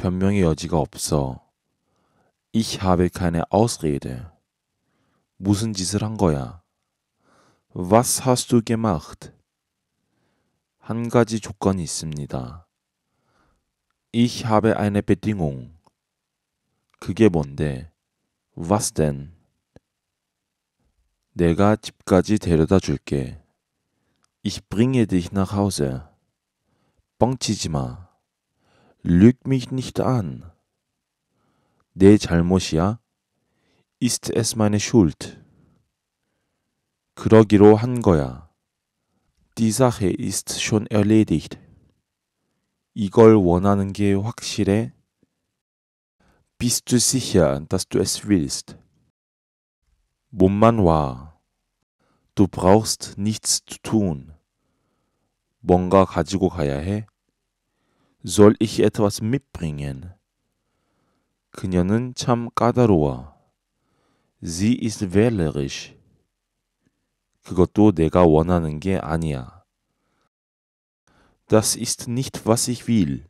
변명의 여지가 없어. Ich habe keine Ausrede. 무슨 짓을 한 거야? Was hast du gemacht? 한 가지 조건이 있습니다. Ich habe eine Bedingung. 그게 뭔데? Was denn? 내가 집까지 데려다 줄게. Ich bringe dich nach Hause. 뻥치지 마. Lüg mich nicht an. De 잘못이야. Ist es meine Schuld? 그러기로 한 거야. Die Sache ist schon erledigt. 이걸 원하는 게 확실해? Bist du sicher, dass du es willst? 몸만 와. Du brauchst nichts zu tun. 뭔가 가지고 가야 해? soll ich etwas mitbringen? 그녀는 참 까다로워. Sie ist wählerisch. 그것도 내가 원하는 게 아니야. Das ist nicht, was ich will.